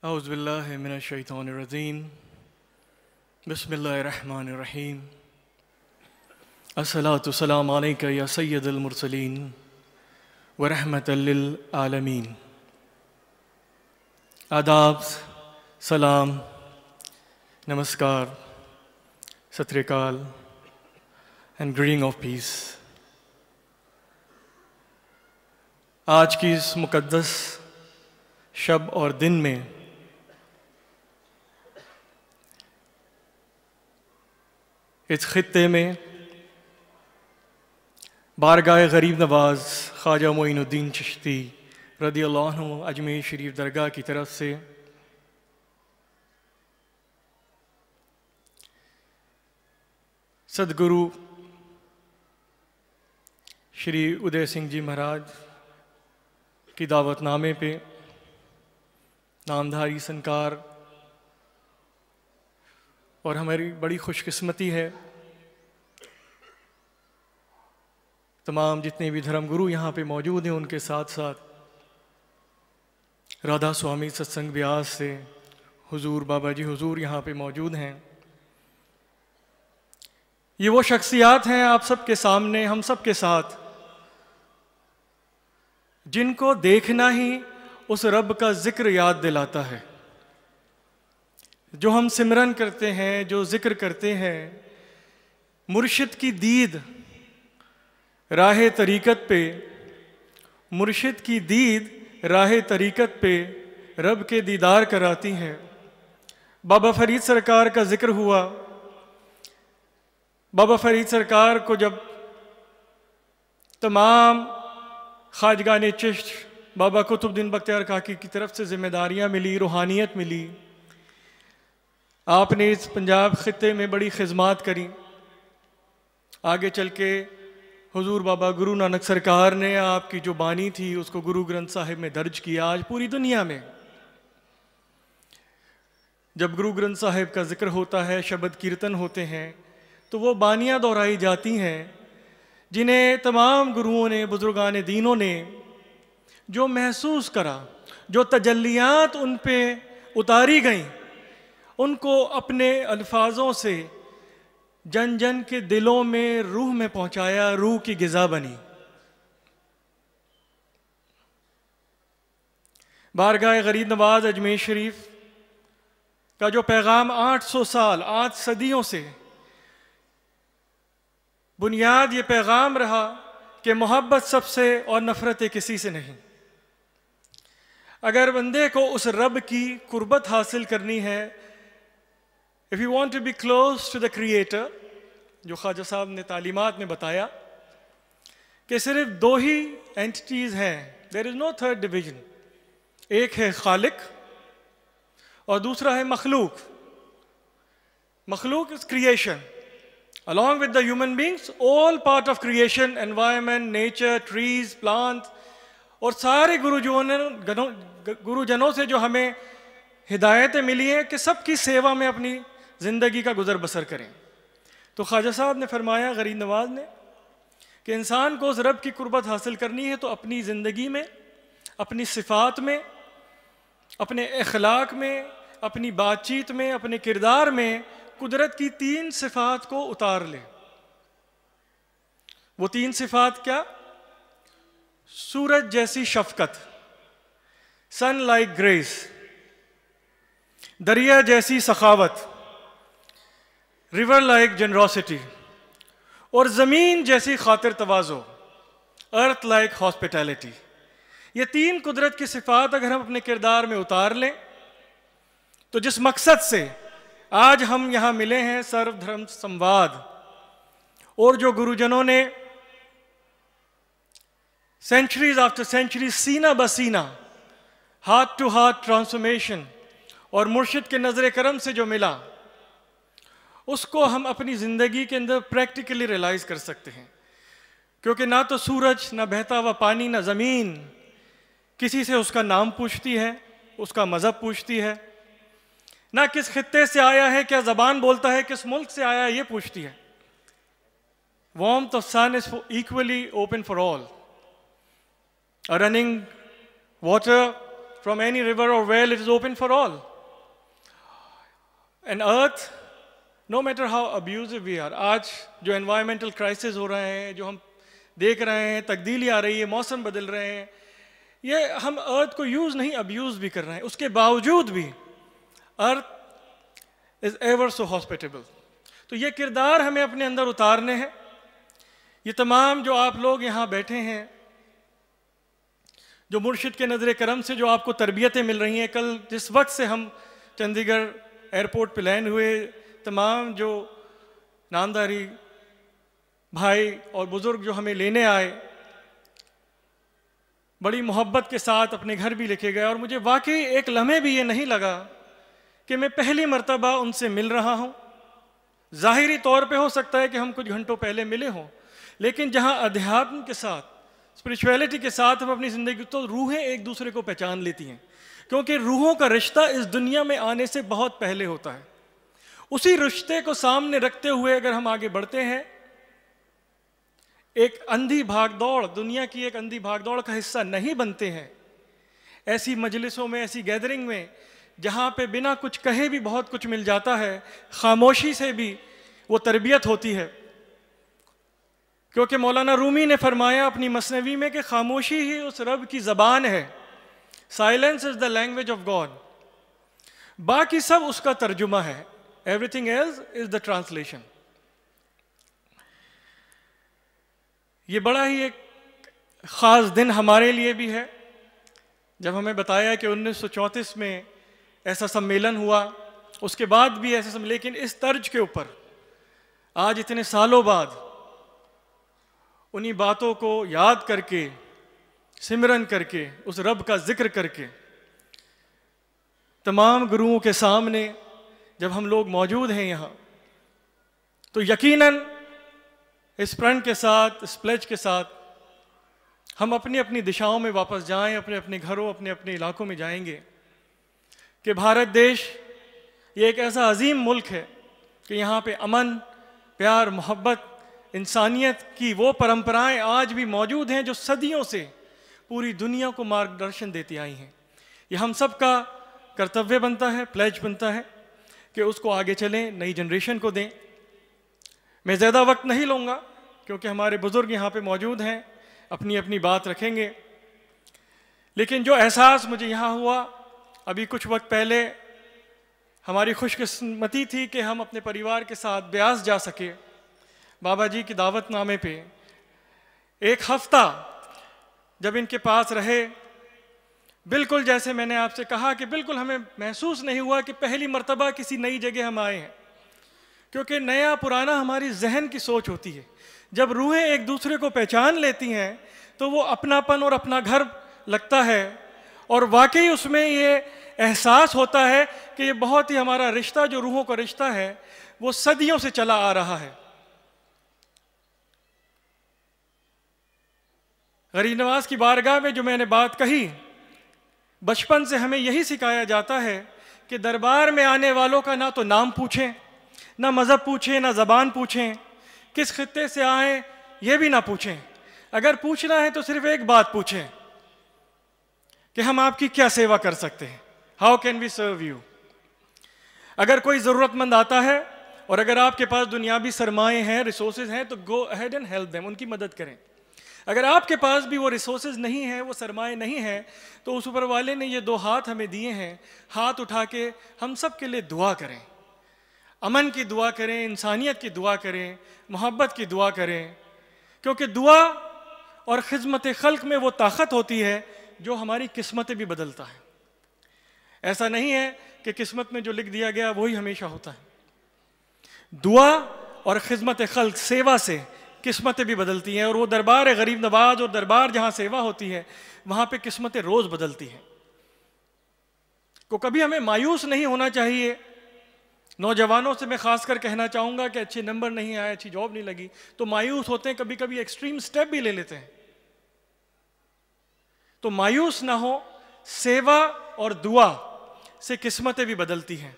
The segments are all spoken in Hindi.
अज़बिल्लाशैतरज़ीम बसमीम असलातम या सैदुलमरसलिन वरहमतलमीन आदाब सलाम नमस्कार सतरिकाल एंड ग्रीडिंग ऑफ पीस आज की इस मुक़दस शब और दिन में इस ख़त्े में बारगाह गरीब नवाज़ ख्वाजा मोइनुद्दीन चिश्ती रदी अजमेर शरीफ दरगाह की तरफ से सदगुरु श्री उदय सिंह जी महाराज की दावतनामे पे नामधारी सनकार और हमारी बड़ी खुशकिस्मती है तमाम जितने भी धर्म गुरु यहाँ पे मौजूद हैं उनके साथ साथ राधा स्वामी सत्संग ब्यास से हुजूर बाबा जी हुजूर यहाँ पे मौजूद हैं ये वो शख्सियात हैं आप सबके सामने हम सब के साथ जिनको देखना ही उस रब का जिक्र याद दिलाता है जो हम सिमरन करते हैं जो जिक्र करते हैं मुर्शिद की दीद राह तरीक़त पे मुर्शिद की दीद राह तरीक़त पे रब के दीदार कराती हैं बाबा फरीद सरकार का ज़िक्र हुआ बाबा फरीद सरकार को जब तमाम खाजगान चिश्त बाबा कुतुबद्दीन बख्तियार काकी की तरफ से जिम्मेदारियाँ मिली रूहानियत मिली आपने इस पंजाब ख़त्े में बड़ी खिदमत करी आगे चल के हुजूर बाबा गुरु नानक सरकार ने आपकी जो बानी थी उसको गुरु ग्रंथ साहिब में दर्ज किया आज पूरी दुनिया में जब गुरु ग्रंथ साहिब का जिक्र होता है शब्द कीर्तन होते हैं तो वो बानियाँ दोहराई जाती हैं जिन्हें तमाम गुरुओं ने बुजुर्गान दीनों ने जो महसूस करा जो तजलियात उन पे उतारी गईं उनको अपने अल्फाजों से जन जन के दिलों में रूह में पहुंचाया रूह की गिजा बनी बारगाह गरीब नवाज अजमेर शरीफ का जो पैगाम 800 साल आठ सदियों से बुनियाद ये पैगाम रहा कि मोहब्बत सबसे और नफ़रत किसी से नहीं अगर बंदे को उस रब की कुर्बत हासिल करनी है if you want to be close to the creator जो ख्वाजा साहब ने तालीमत में बताया कि सिर्फ दो ही एंटिटीज़ हैं there is no third division एक है खालिक और दूसरा है मखलूक मखलूक is creation along with the human beings all part of creation environment nature trees plant और सारे गुरुजनों ने गुरुजनों से जो हमें हिदायतें मिली हैं कि सबकी सेवा में अपनी ज़िंदगी का गुज़र बसर करें तो ख्वाजा साहब ने फरमाया गरीब नवाज ने कि इंसान को उस रब की कुर्बत हासिल करनी है तो अपनी ज़िंदगी में अपनी सिफात में अपने अखलाक में अपनी बातचीत में अपने किरदार में कुदरत की तीन सिफात को उतार ले वो तीन सिफात क्या सूरज जैसी शफकत सन लाइक ग्रेस दरिया जैसी सखावत रिवर लाइक जनरोसिटी और ज़मीन जैसी खातिर तोज़ो अर्थ लाइक हॉस्पिटैलिटी ये तीन कुदरत की सिफात अगर हम अपने किरदार में उतार लें तो जिस मकसद से आज हम यहाँ मिले हैं सर्वधर्म संवाद और जो गुरुजनों ने सेंचुरीज आफ्टर सेंचुरी सीना बसीना सीना हार्ट टू हार्ट ट्रांसफॉर्मेशन और मुर्शिद के नज़र करम से जो मिला उसको हम अपनी ज़िंदगी के अंदर प्रैक्टिकली रियलाइज़ कर सकते हैं क्योंकि ना तो सूरज ना बहता हुआ पानी ना ज़मीन किसी से उसका नाम पूछती है उसका मज़हब पूछती है ना किस खत्े से आया है क्या ज़बान बोलता है किस मुल्क से आया है ये पूछती है वॉम तो sun is equally open for all running water from any river और well it is open for all and earth no matter how abusive we are आज जो एनवायरमेंटल क्राइसिस हो रहे हैं जो हम देख रहे हैं तब्दीली आ रही है मौसम बदल रहे हैं ये हम अर्थ को यूज़ नहीं अब्यूज़ भी कर रहे हैं उसके बावजूद भी earth is ever so hospitable तो ये किरदार हमें अपने अंदर उतारने हैं ये तमाम जो आप लोग यहाँ बैठे हैं जो मुर्शिद के नज़र करम से जो आपको तरबियतें मिल रही हैं कल जिस वक्त से हम चंडीगढ़ एयरपोर्ट पर लैंड हुए तमाम जो नामदारी भाई और बुज़ुर्ग जो हमें लेने आए बड़ी मोहब्बत के साथ अपने घर भी लेके गए और मुझे वाकई एक लम्हे भी ये नहीं लगा कि मैं पहली मरतबा उनसे मिल रहा हूँ ज़ाहरी तौर पे हो सकता है कि हम कुछ घंटों पहले मिले हों लेकिन जहाँ अध्यात्म के साथ स्पिरिचुअलिटी के साथ हम अपनी ज़िंदगी तो रूहें एक दूसरे को पहचान लेती हैं क्योंकि रूहों का रिश्ता इस दुनिया में आने से बहुत पहले होता है उसी रिश्ते को सामने रखते हुए अगर हम आगे बढ़ते हैं एक अंधी भागदौड़ दुनिया की एक अंधी भागदौड़ का हिस्सा नहीं बनते हैं ऐसी मजलिसों में ऐसी गैदरिंग में जहाँ पे बिना कुछ कहे भी बहुत कुछ मिल जाता है खामोशी से भी वो तरबियत होती है क्योंकि मौलाना रूमी ने फरमाया अपनी मसनवी में कि खामोशी ही उस रब की ज़बान है silence is the language of God बाकी सब उसका तर्जुमा है Everything else is the translation. ये बड़ा ही एक ख़ास दिन हमारे लिए भी है जब हमें बताया कि 1934 में ऐसा सम्मेलन हुआ उसके बाद भी ऐसा सम्मेलन लेकिन इस तर्ज के ऊपर आज इतने सालों बाद उन्हीं बातों को याद करके सिमरन करके उस रब का जिक्र करके तमाम गुरुओं के सामने जब हम लोग मौजूद हैं यहाँ तो यकीनन इस प्रण के साथ इस प्लेज के साथ हम अपनी अपनी दिशाओं में वापस जाएं अपने अपने घरों अपने अपने इलाकों में जाएंगे कि भारत देश ये एक ऐसा अजीम मुल्क है कि यहाँ पे अमन प्यार मोहब्बत इंसानियत की वो परंपराएं आज भी मौजूद हैं जो सदियों से पूरी दुनिया को मार्गदर्शन देती आई हैं ये हम सब का कर्तव्य बनता है प्लेज बनता है कि उसको आगे चलें नई जनरेशन को दें मैं ज़्यादा वक्त नहीं लूँगा क्योंकि हमारे बुज़ुर्ग यहाँ पे मौजूद हैं अपनी अपनी बात रखेंगे लेकिन जो एहसास मुझे यहाँ हुआ अभी कुछ वक्त पहले हमारी खुशकस्मती थी कि हम अपने परिवार के साथ ब्यास जा सके बाबा जी की दावतनामे पे एक हफ्ता जब इनके पास रहे बिल्कुल जैसे मैंने आपसे कहा कि बिल्कुल हमें महसूस नहीं हुआ कि पहली मर्तबा किसी नई जगह हम आए हैं क्योंकि नया पुराना हमारी जहन की सोच होती है जब रूहें एक दूसरे को पहचान लेती हैं तो वो अपनापन और अपना घर लगता है और वाकई उसमें ये एहसास होता है कि ये बहुत ही हमारा रिश्ता जो रूहों का रिश्ता है वो सदियों से चला आ रहा है गरीब नवाज की बारगाह में जो मैंने बात कही बचपन से हमें यही सिखाया जाता है कि दरबार में आने वालों का ना तो नाम पूछें ना मज़हब पूछें ना ज़बान पूछें किस खत्े से आए ये भी ना पूछें अगर पूछना है तो सिर्फ एक बात पूछें कि हम आपकी क्या सेवा कर सकते हैं how can we serve you अगर कोई ज़रूरतमंद आता है और अगर आपके पास दुनियावी सरमाए हैं रिसोर्सेज हैं तो गो हैड एंड हेल्प दें उनकी मदद करें अगर आपके पास भी वो रिसोर्सेज नहीं है वो सरमाए नहीं हैं तो उस ऊपर वाले ने ये दो हाथ हमें दिए हैं हाथ उठा के हम सब के लिए दुआ करें अमन की दुआ करें इंसानियत की दुआ करें मोहब्बत की दुआ करें क्योंकि दुआ और खिदमत खल्क में वो ताकत होती है जो हमारी किस्मतें भी बदलता है ऐसा नहीं है कि किस्मत में जो लिख दिया गया वही हमेशा होता है दुआ और खिदमत खल्क सेवा से किस्मतें भी बदलती हैं और वो दरबार गरीब नवाज और दरबार जहां सेवा होती है वहां पे किस्मतें रोज़ बदलती हैं को कभी हमें मायूस नहीं होना चाहिए नौजवानों से मैं खासकर कहना चाहूंगा कि अच्छे नंबर नहीं आए अच्छी जॉब नहीं लगी तो मायूस होते हैं कभी कभी एक्सट्रीम स्टेप भी ले लेते हैं तो मायूस ना हो सेवा और दुआ से किस्मतें भी बदलती हैं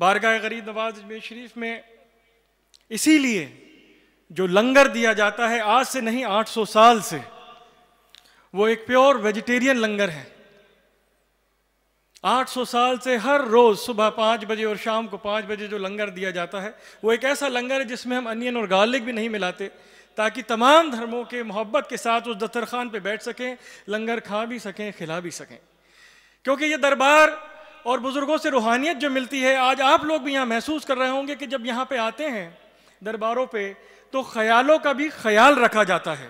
बारगाह गरीब नवाज अजमेर शरीफ में इसीलिए जो लंगर दिया जाता है आज से नहीं 800 साल से वो एक प्योर वेजिटेरियन लंगर है 800 साल से हर रोज सुबह पाँच बजे और शाम को पाँच बजे जो लंगर दिया जाता है वो एक ऐसा लंगर है जिसमें हम अनियन और गार्लिक भी नहीं मिलाते ताकि तमाम धर्मों के मोहब्बत के साथ उस दस्तरखान पे बैठ सकें लंगर खा भी सकें खिला भी सकें क्योंकि ये दरबार और बुज़ुर्गों से रूहानियत जो मिलती है आज आप लोग भी यहाँ महसूस कर रहे होंगे कि जब यहाँ पे आते हैं दरबारों पे तो ख्यालों का भी ख्याल रखा जाता है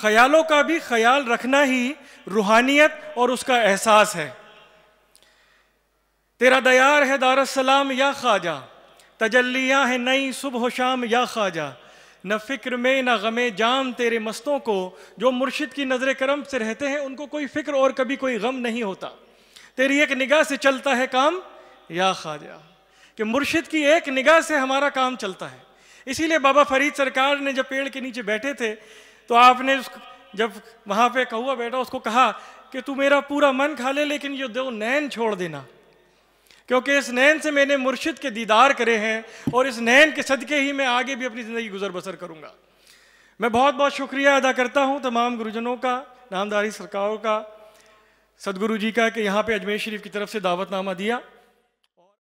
ख्यालों का भी ख्याल रखना ही रूहानियत और उसका एहसास है तेरा दयार है दारसलाम या ख्वाजा तजल्लियाँ हैं नई सुबह शाम या ख्वाजा न फिक्र में न गमे जाम तेरे मस्तों को जो मुर्शिद की नज़र करम से रहते हैं उनको कोई फिक्र और कभी कोई गम नहीं होता तेरी एक निगाह से चलता है काम या ख्वाजा कि मुर्शिद की एक निगाह से हमारा काम चलता है इसीलिए बाबा फरीद सरकार ने जब पेड़ के नीचे बैठे थे तो आपने जब वहाँ पे कहुआ बैठा उसको कहा कि तू मेरा पूरा मन खा ले लेकिन ये दो नैन छोड़ देना क्योंकि इस नैन से मैंने मुर्शिद के दीदार करे हैं और इस नैन के सदके ही मैं आगे भी अपनी ज़िंदगी गुजर बसर करूंगा मैं बहुत बहुत शुक्रिया अदा करता हूँ तमाम गुरुजनों का नामदारी सरकारों का सदगुरु जी का कि यहाँ पे अजमेर शरीफ की तरफ से दावतनामा दिया